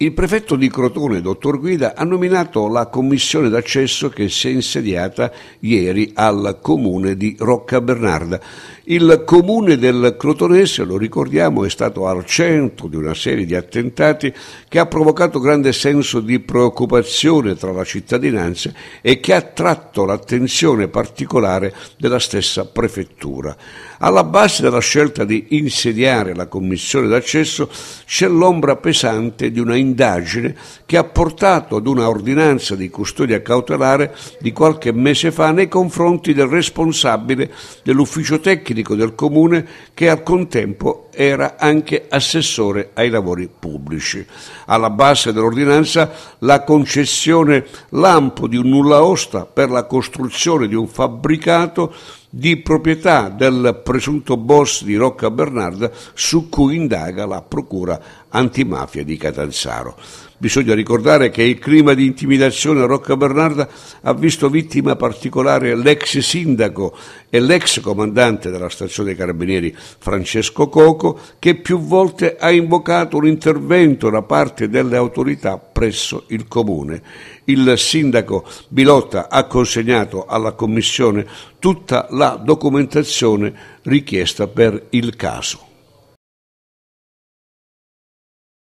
Il prefetto di Crotone, dottor Guida, ha nominato la commissione d'accesso che si è insediata ieri al comune di Rocca Bernarda. Il comune del Crotonese, lo ricordiamo, è stato al centro di una serie di attentati che ha provocato grande senso di preoccupazione tra la cittadinanza e che ha attratto l'attenzione particolare della stessa prefettura. Alla base della scelta di insediare la commissione d'accesso c'è l'ombra pesante di una indagine che ha portato ad una ordinanza di custodia cautelare di qualche mese fa nei confronti del responsabile dell'ufficio tecnico del comune che al contempo era anche assessore ai lavori pubblici. Alla base dell'ordinanza la concessione lampo di un nulla osta per la costruzione di un fabbricato di proprietà del presunto boss di Rocca Bernarda su cui indaga la Procura antimafia di Catanzaro. Bisogna ricordare che il clima di intimidazione a Rocca Bernarda ha visto vittima particolare l'ex sindaco e l'ex comandante della stazione dei Carabinieri Francesco Coco che più volte ha invocato un intervento da parte delle autorità presso il comune. Il sindaco Bilotta ha consegnato alla commissione tutta la documentazione richiesta per il caso.